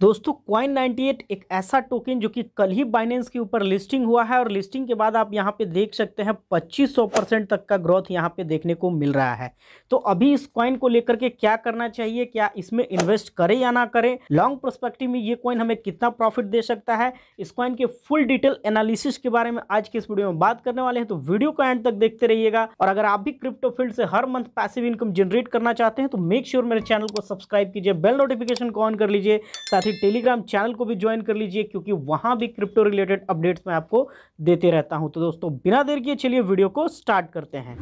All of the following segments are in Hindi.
दोस्तों क्वाइन 98 एक ऐसा टोकन जो कि कल ही बाइनेंस के ऊपर लिस्टिंग हुआ है और लिस्टिंग के बाद आप यहाँ पे देख सकते हैं 2500 परसेंट तक का ग्रोथ यहाँ पे देखने को मिल रहा है तो अभी इस क्वाइन को लेकर के क्या करना चाहिए क्या इसमें इन्वेस्ट करें या ना करें लॉन्ग प्रोस्पेक्टिव में ये क्वाइन हमें कितना प्रॉफिट दे सकता है इस क्वाइन के फुल डिटेल एनालिसिस के बारे में आज के इस वीडियो में बात करने वाले हैं तो वीडियो को एंड तक देखते रहिएगा और अगर आप भी क्रिप्टो फील्ड से हर मंथ पैसिव इनकम जनरेट करना चाहते हैं तो मेक श्योर मेरे चैनल को सब्सक्राइब कीजिए बेल नोटिफिकेशन को ऑन कर लीजिए साथ साथ ही टेलीग्राम चैनल को भी ज्वाइन कर लीजिए क्योंकि वहाँ भी क्रिप्टो रिलेटेड अपडेट्स मैं आपको देते रहता हूँ तो दोस्तों बिना देर किए चलिए वीडियो को स्टार्ट करते हैं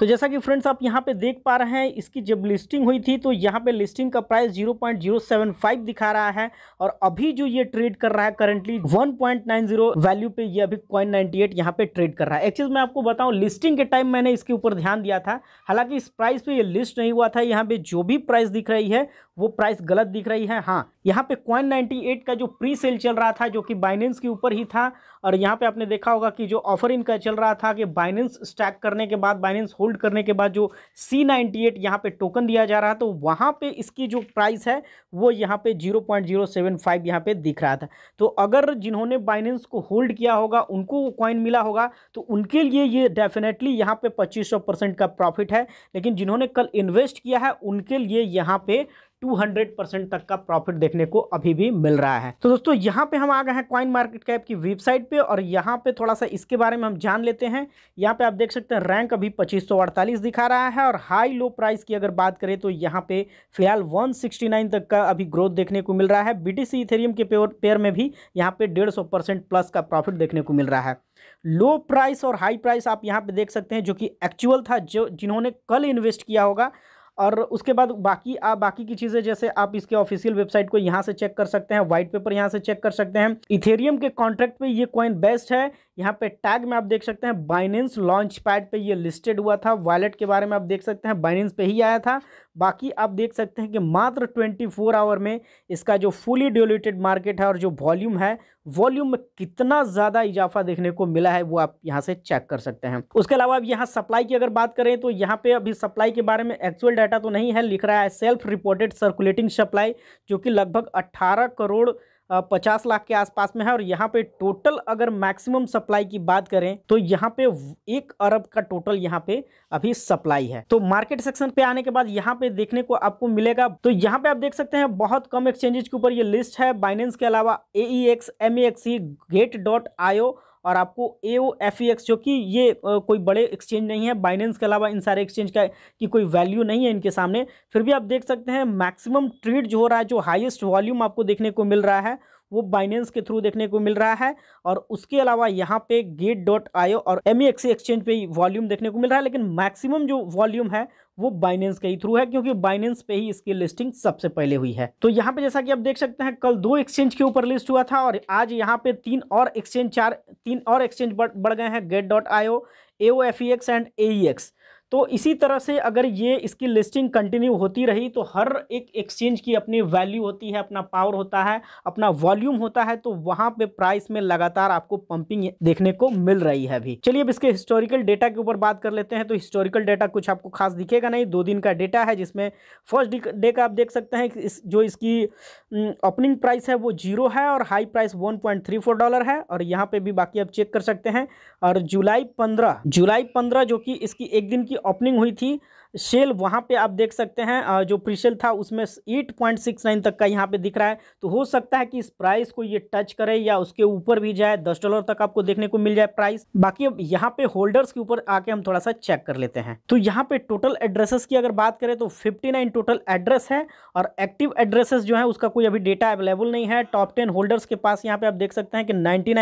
तो जैसा कि फ्रेंड्स आप यहाँ पे देख पा रहे हैं इसकी जब लिस्टिंग हुई थी तो यहाँ पे लिस्टिंग का प्राइस 0.075 दिखा रहा है और अभी जो ये ट्रेड कर रहा है करंटली 1.90 वैल्यू पे ये अभी कॉइन 98 यहाँ पे ट्रेड कर रहा है एक चीज़ मैं आपको बताऊँ लिस्टिंग के टाइम मैंने इसके ऊपर ध्यान दिया था हालांकि इस प्राइस पर यह लिस्ट नहीं हुआ था यहाँ पर जो भी प्राइस दिख रही है वो प्राइस गलत दिख रही है हाँ यहाँ पे कॉइन 98 का जो प्री सेल चल रहा था जो कि बाइनेंस के ऊपर ही था और यहाँ पे आपने देखा होगा कि जो ऑफर इनका चल रहा था कि बाइनेंस स्टैक करने के बाद बाइनेंस होल्ड करने के बाद जो सी नाइन्टी एट यहाँ पर टोकन दिया जा रहा तो वहाँ पे इसकी जो प्राइस है वो यहाँ पे zero point zero seven five यहाँ पे दिख रहा था तो अगर जिन्होंने बाइनेंस को होल्ड किया होगा उनको कॉइन मिला होगा तो उनके लिए ये डेफिनेटली यहाँ पर पच्चीस का प्रॉफिट है लेकिन जिन्होंने कल इन्वेस्ट किया है उनके लिए यहाँ पर 200 परसेंट तक का प्रॉफिट देखने को अभी भी मिल रहा है तो दोस्तों यहाँ पे हम आ गए हैं कॉइन मार्केट कैप की वेबसाइट पे और यहाँ पे थोड़ा सा इसके बारे में हम जान लेते हैं यहाँ पे आप देख सकते हैं रैंक अभी 2548 दिखा रहा है और हाई लो प्राइस की अगर बात करें तो यहाँ पे फिलहाल 169 तक का अभी ग्रोथ देखने को मिल रहा है बी इथेरियम के पेयर में भी यहाँ पे डेढ़ परसेंट प्लस का प्रॉफिट देखने को मिल रहा है लो प्राइस और हाई प्राइस आप यहाँ पे देख सकते हैं जो कि एक्चुअल था जो जिन्होंने कल इन्वेस्ट किया होगा और उसके बाद बाकी आप बाकी की चीज़ें जैसे आप इसके ऑफिशियल वेबसाइट को यहाँ से चेक कर सकते हैं वाइट पेपर यहाँ से चेक कर सकते हैं इथेरियम के कॉन्ट्रैक्ट पर ये कॉइन बेस्ट है यहाँ पे टैग में आप देख सकते हैं बाइनेंस लॉन्च पैड पर यह लिस्टेड हुआ था वॉलेट के बारे में आप देख सकते हैं बाइनेंस पे ही आया था बाकी आप देख सकते हैं कि मात्र 24 आवर में इसका जो फुली डिलेटेड मार्केट है और जो वॉल्यूम है वॉल्यूम में कितना ज़्यादा इजाफा देखने को मिला है वो आप यहाँ से चेक कर सकते हैं उसके अलावा अब यहाँ सप्लाई की अगर बात करें तो यहाँ पे अभी सप्लाई के बारे में एक्चुअल डाटा तो नहीं है लिख रहा है सेल्फ रिपोर्टेड सर्कुलेटिंग सप्लाई जो कि लगभग अट्ठारह करोड़ पचास लाख के आसपास में है और यहाँ पे टोटल अगर मैक्सिमम सप्लाई की बात करें तो यहाँ पे एक अरब का टोटल यहाँ पे अभी सप्लाई है तो मार्केट सेक्शन पे आने के बाद यहाँ पे देखने को आपको मिलेगा तो यहाँ पे आप देख सकते हैं बहुत कम एक्सचेंजेस के ऊपर ये लिस्ट है बाइनेंस के अलावा A E X M E X C gate dot io और आपको ए ओ एफ ई एक्स जो कि ये कोई बड़े एक्सचेंज नहीं है बाइनेंस के अलावा इन सारे एक्सचेंज का की कोई वैल्यू नहीं है इनके सामने फिर भी आप देख सकते हैं मैक्सिमम ट्रेड जो हो रहा है जो हाइएस्ट वॉल्यूम आपको देखने को मिल रहा है वो बाइनेंस के थ्रू देखने को मिल रहा है और उसके अलावा यहाँ पे गेट डॉट आयो और एम एक्सचेंज e e पे वॉल्यूम देखने को मिल रहा है लेकिन मैक्सिमम जो वॉल्यूम है वो बाइनेंस के ही थ्रू है क्योंकि बाइनेंस पे ही इसकी लिस्टिंग सबसे पहले हुई है तो यहाँ पे जैसा कि आप देख सकते हैं कल दो एक्सचेंज के ऊपर लिस्ट हुआ था और आज यहाँ पे तीन और एक्सचेंज चार तीन और एक्सचेंज बढ़ गए हैं gate dot io F E X and A X तो इसी तरह से अगर ये इसकी लिस्टिंग कंटिन्यू होती रही तो हर एक एक्सचेंज की अपनी वैल्यू होती है अपना पावर होता है अपना वॉल्यूम होता है तो वहाँ पे प्राइस में लगातार आपको पंपिंग देखने को मिल रही है अभी चलिए अब इसके हिस्टोरिकल डेटा के ऊपर बात कर लेते हैं तो हिस्टोरिकल डेटा कुछ आपको खास दिखेगा नहीं दो दिन का डेटा है जिसमें फर्स्ट डे का आप देख सकते हैं इस, जो इसकी ओपनिंग प्राइस है वो जीरो है और हाई प्राइस वन डॉलर है और यहाँ पर भी बाकी आप चेक कर सकते हैं और जुलाई पंद्रह जुलाई पंद्रह जो कि इसकी एक दिन की की ओपनिंग हुई थी सेल वहाँ पे आप देख सकते हैं जो प्रीसेल था उसमें एट पॉइंट सिक्स नाइन तक का यहाँ पे दिख रहा है तो हो सकता है कि इस प्राइस को ये टच करे या उसके ऊपर भी जाए दस डॉलर तक आपको देखने को मिल जाए प्राइस बाकी अब यहाँ पे होल्डर्स के ऊपर आके हम थोड़ा सा चेक कर लेते हैं तो यहाँ पे टोटल एड्रेसेस की अगर बात करें तो फिफ्टी टोटल एड्रेस है और एक्टिव एड्रेसेस जो है उसका कोई अभी डेटा अवेलेबल नहीं है टॉप टेन होल्डर्स के पास यहाँ पे आप देख सकते हैं कि नाइन्टी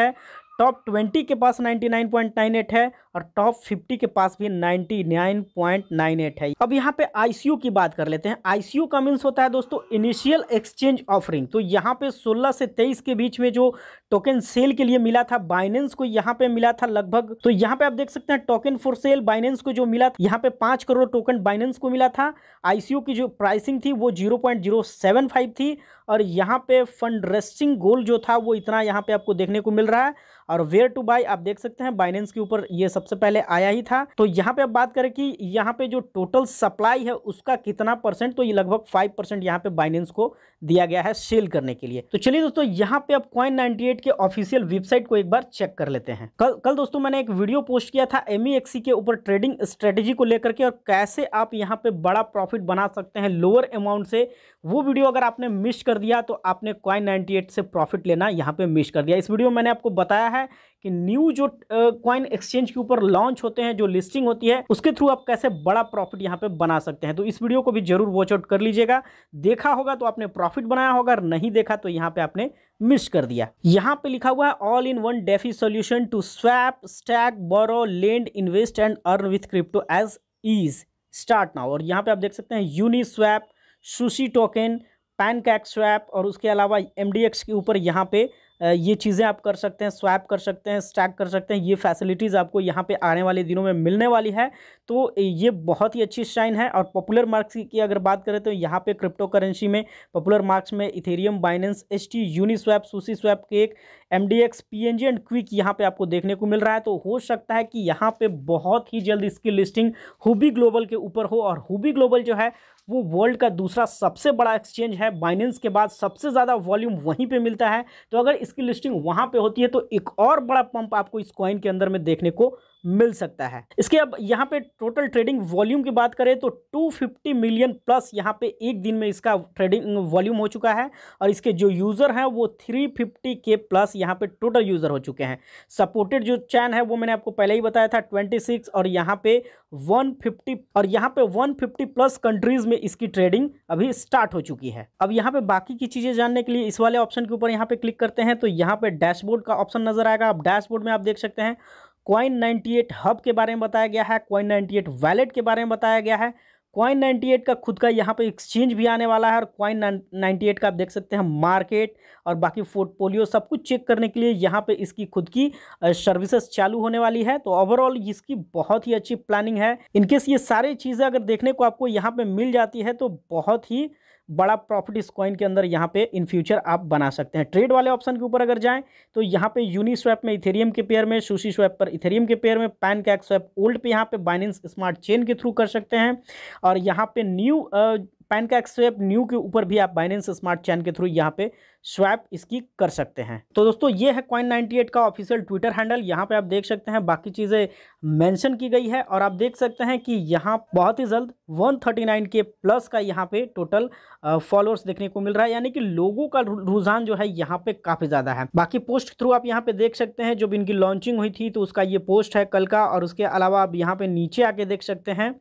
है टॉप ट्वेंटी के पास ninety nine point nine eight है और टॉप फिफ्टी के पास भी ninety nine point nine eight है अब यहाँ पे आईसीयू की बात कर लेते हैं आईसीयू का मीन्स होता है दोस्तों इनिशियल एक्सचेंज ऑफरिंग तो यहाँ पे सोलह से तेईस के बीच में जो टोकन सेल के लिए मिला था बाइनेंस को यहाँ पे मिला था लगभग तो यहाँ पे आप देख सकते हैं टोकन फॉर सेल बाइनेंस को जो मिला यहाँ पे पांच करोड़ टोकन बाइनेंस को मिला था आईसीयू की जो प्राइसिंग थी वो zero point zero seven five थी और यहाँ पे फंड रेस्टिंग गोल जो था वो इतना यहाँ पे आपको देखने को मिल रहा है और वेयर टू बाई आप देख सकते हैं बाइनेंस के ऊपर ये सबसे पहले आया ही था तो यहाँ पे अब बात करें कि यहाँ पे जो टोटल सप्लाई है उसका कितना परसेंट तो ये लगभग फाइव परसेंट यहाँ पे बाइनेंस को दिया गया है सेल करने के लिए तो चलिए दोस्तों यहाँ पे अब क्वाइन नाइनटी के ऑफिशियल वेबसाइट को एक बार चेक कर लेते हैं कल कल दोस्तों मैंने एक वीडियो पोस्ट किया था एम e e के ऊपर ट्रेडिंग स्ट्रेटेजी को लेकर के और कैसे आप यहाँ पे बड़ा प्रॉफिट बना सकते हैं लोअर अमाउंट से वो वीडियो अगर आपने मिस कर दिया तो आपने कॉइन 98 से प्रॉफिट लेना यहाँ पे मिस कर दिया इस वीडियो में मैंने आपको बताया है कि न्यू जो क्वाइन एक्सचेंज के ऊपर लॉन्च होते हैं जो लिस्टिंग होती है उसके थ्रू आप कैसे बड़ा प्रॉफिट यहाँ पे बना सकते हैं तो इस वीडियो को भी जरूर वॉच आउट कर लीजिएगा देखा होगा तो आपने प्रॉफिट बनाया होगा नहीं देखा तो यहाँ पे आपने मिस कर दिया यहाँ पे लिखा हुआ है all in one DeFi solution to swap stake borrow lend invest and earn with crypto as ease start now और यहाँ पे आप देख सकते हैं Uniswap Sushi token PancakeSwap और उसके अलावा एम के ऊपर यहाँ पे ये चीज़ें आप कर सकते हैं स्वैप कर सकते हैं स्टैक कर सकते हैं ये फैसिलिटीज़ आपको यहाँ पे आने वाले दिनों में मिलने वाली है तो ये बहुत ही अच्छी शाइन है और पॉपुलर मार्क्स की अगर बात करें तो यहाँ पे क्रिप्टो करेंसी में पॉपुलर मार्क्स में Ethereum Binance H T Uniswap SushiSwap के एक M D X P N G and quick यहाँ पर आपको देखने को मिल रहा है तो हो सकता है कि यहाँ पे बहुत ही जल्द इसकी लिस्टिंग हुबी ग्लोबल के ऊपर हो और हुबी ग्लोबल जो है वो वर्ल्ड का दूसरा सबसे बड़ा एक्सचेंज है बाइनेंस के बाद सबसे ज़्यादा वॉल्यूम वहीं पे मिलता है तो अगर इसकी लिस्टिंग वहाँ पे होती है तो एक और बड़ा पंप आपको इस कॉइन के अंदर में देखने को मिल सकता है इसके अब यहाँ पे टोटल ट्रेडिंग वॉल्यूम की बात करें तो 250 मिलियन प्लस यहाँ पे एक दिन में इसका ट्रेडिंग वॉल्यूम हो चुका है और इसके जो यूज़र हैं वो 350 के प्लस यहाँ पे टोटल यूज़र हो चुके हैं सपोर्टेड जो चैन है वो मैंने आपको पहले ही बताया था 26 और यहाँ पे 150 और यहाँ पे 150 प्लस कंट्रीज में इसकी ट्रेडिंग अभी स्टार्ट हो चुकी है अब यहाँ पे बाकी की चीज़ें जानने के लिए इस वाले ऑप्शन के ऊपर यहाँ पे क्लिक करते हैं तो यहाँ पे डैशबोर्ड का ऑप्शन नजर आएगा आप डैशबोर्ड में आप देख सकते हैं क्वाइन 98 हब के बारे में बताया गया है क्वाइन 98 वैलेट के बारे में बताया गया है क्वाइन 98 का खुद का यहाँ पे एक्सचेंज भी आने वाला है और क्वाइन 98 का आप देख सकते हैं मार्केट और बाकी पोर्टफोलियो सब कुछ चेक करने के लिए यहाँ पे इसकी खुद की सर्विसेज चालू होने वाली है तो ओवरऑल इसकी बहुत ही अच्छी प्लानिंग है इनकेस ये सारी चीज़ें अगर देखने को आपको यहाँ पर मिल जाती है तो बहुत ही बड़ा प्रॉफिट इस कॉइन के अंदर यहाँ पे इन फ्यूचर आप बना सकते हैं ट्रेड वाले ऑप्शन के ऊपर अगर जाएँ तो यहाँ पे यूनी स्वैप में इथेरियम के पेयर में सुशी स्वैप पर इथेरियम के पेयर में पैन कैक स्वैप ओल्ड पे यहाँ पे बाइनेंस स्मार्ट चेन के थ्रू कर सकते हैं और यहाँ पे new PancakeSwap new के ऊपर भी आप बाइनेंस स्मार्ट चैन के थ्रू यहाँ पे स्वैप इसकी कर सकते हैं तो दोस्तों ये है कॉइन 98 का ऑफिशियल ट्विटर हैंडल यहाँ पे आप देख सकते हैं बाकी चीज़ें मेंशन की गई है और आप देख सकते हैं कि यहाँ बहुत ही जल्द 139 के प्लस का यहाँ पे टोटल फॉलोअर्स देखने को मिल रहा है यानी कि लोगों का रुझान जो है यहाँ पे काफ़ी ज़्यादा है बाकी पोस्ट थ्रू आप यहाँ पे देख सकते हैं जब इनकी लॉन्चिंग हुई थी तो उसका ये पोस्ट है कल का और उसके अलावा आप यहाँ पे नीचे आके देख सकते हैं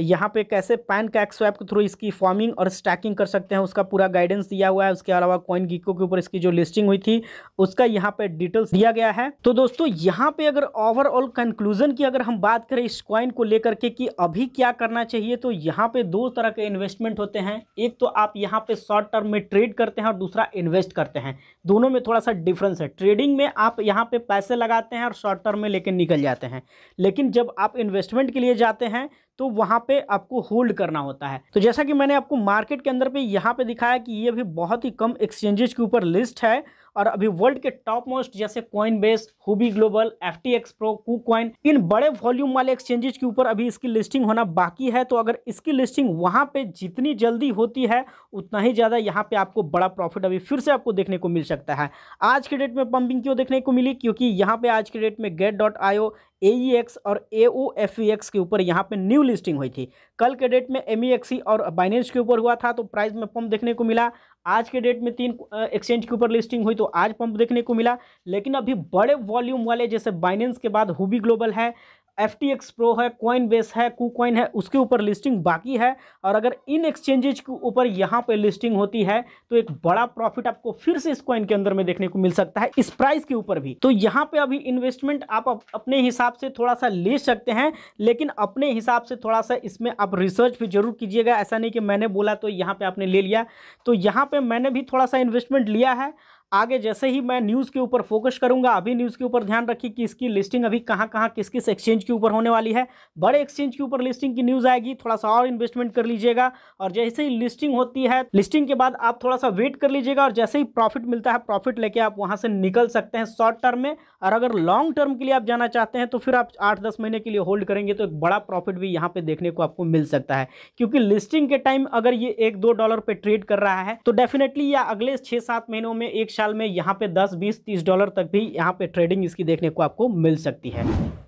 यहाँ पे कैसे पैन कैक स्वैप के थ्रू इसकी फॉर्मिंग और स्टैकिंग कर सकते हैं उसका पूरा गाइडेंस दिया हुआ है उसके अलावा कॉइन गीको के ऊपर इसकी जो लिस्टिंग हुई थी उसका यहाँ पे डिटेल्स दिया गया है तो दोस्तों यहाँ पे अगर ओवरऑल कंक्लूजन की अगर हम बात करें इस क्वाइन को लेकर के कि अभी क्या करना चाहिए तो यहाँ पे दो तरह के इन्वेस्टमेंट होते हैं एक तो आप यहाँ पे शॉर्ट टर्म में ट्रेड करते हैं और दूसरा इन्वेस्ट करते हैं दोनों में थोड़ा सा डिफरेंस है ट्रेडिंग में आप यहाँ पे पैसे लगाते हैं और शॉर्ट टर्म में लेकर निकल जाते हैं लेकिन जब आप इन्वेस्टमेंट के लिए जाते हैं तो वहाँ पे आपको होल्ड करना होता है तो जैसा कि मैंने आपको मार्केट के अंदर पे यहाँ पे दिखाया कि ये भी बहुत ही कम एक्सचेंजेस के ऊपर लिस्ट है और अभी वर्ल्ड के टॉप मोस्ट जैसे Coinbase Huobi global F T X pro Ku इन बड़े वॉल्यूम वाले एक्सचेंजेस के ऊपर अभी इसकी लिस्टिंग होना बाकी है तो अगर इसकी लिस्टिंग वहाँ पे जितनी जल्दी होती है उतना ही ज़्यादा यहाँ पे आपको बड़ा प्रॉफिट अभी फिर से आपको देखने को मिल सकता है आज के डेट में पंपिंग क्यों देखने को मिली क्योंकि यहाँ पे आज के डेट में गेट डॉट आयो ए और ए e के ऊपर यहाँ पे न्यू लिस्टिंग हुई थी कल के डेट में एम e e और बाइनेंस के ऊपर हुआ था तो प्राइस में पंप देखने को मिला आज के डेट में तीन एक्सचेंज के ऊपर लिस्टिंग हुई तो आज पंप देखने को मिला लेकिन अभी बड़े वॉल्यूम वाले जैसे बाइनेंस के बाद हुबी ग्लोबल है एफ टी एक्स प्रो है कॉइन बेस है कू कॉइन है उसके ऊपर लिस्टिंग बाकी है और अगर इन एक्सचेंजेज के ऊपर यहाँ पे लिस्टिंग होती है तो एक बड़ा प्रॉफिट आपको फिर से इस कॉइन के अंदर में देखने को मिल सकता है इस प्राइस के ऊपर भी तो यहाँ पे अभी इन्वेस्टमेंट आप अपने हिसाब से थोड़ा सा ले सकते हैं लेकिन अपने हिसाब से थोड़ा सा इसमें आप रिसर्च भी जरूर कीजिएगा ऐसा नहीं कि मैंने बोला तो यहाँ पर आपने ले लिया तो यहाँ पर मैंने भी थोड़ा सा इन्वेस्टमेंट लिया है आगे जैसे ही मैं न्यूज़ के ऊपर फोकस करूंगा अभी न्यूज़ के ऊपर ध्यान रखिए कि इसकी लिस्टिंग अभी कहाँ कहाँ किस किस एक्सचेंज के ऊपर होने वाली है बड़े एक्सचेंज के ऊपर लिस्टिंग की न्यूज़ आएगी थोड़ा सा और इन्वेस्टमेंट कर लीजिएगा और जैसे ही लिस्टिंग होती है लिस्टिंग के बाद आप थोड़ा सा वेट कर लीजिएगा और जैसे ही प्रॉफिट मिलता है प्रॉफिट लेके आप वहाँ से निकल सकते हैं शॉर्ट टर्म में और अगर लॉन्ग टर्म के लिए आप जाना चाहते हैं तो फिर आप आठ दस महीने के लिए होल्ड करेंगे तो एक बड़ा प्रॉफिट भी यहाँ पर देखने को आपको मिल सकता है क्योंकि लिस्टिंग के टाइम अगर ये एक दो डॉलर पर ट्रेड कर रहा है तो डेफिनेटली या अगले छः सात महीनों में एक साल में यहाँ पे 10, 20, 30 डॉलर तक भी यहाँ पे ट्रेडिंग इसकी देखने को आपको मिल सकती है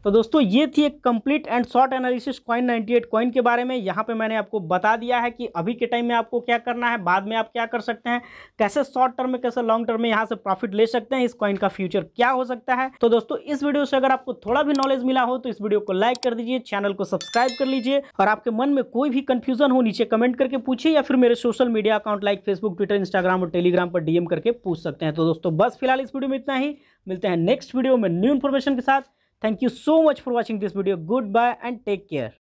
तो दोस्तों ये थी एक complete and short analysis coin 98 coin के बारे में यहाँ पे मैंने आपको बता दिया है कि अभी के टाइम में आपको क्या करना है बाद में आप क्या कर सकते हैं कैसे शॉर्ट टर्म में कैसे लॉन्ग टर्म में यहाँ से प्रॉफिट ले सकते हैं इस कॉइन का फ्यूचर क्या हो सकता है तो दोस्तों इस वीडियो से अगर आपको थोड़ा भी नॉलेज मिला हो तो इस वीडियो को लाइक कर दीजिए चैनल को सब्सक्राइब कर लीजिए और आपके मन में कोई भी कंफ्यूजन हो नीचे कमेंट करके पूछिए या फिर मेरे social media account like Facebook Twitter Instagram और टेलीग्राम पर डीएम करके पूछ सकते हैं तो दोस्तों बस फिलहाल इस वीडियो में इतना ही मिलते हैं नेक्स्ट वीडियो में न्यू इन्फॉर्मेशन के साथ Thank you so much for watching this video. Goodbye and take care.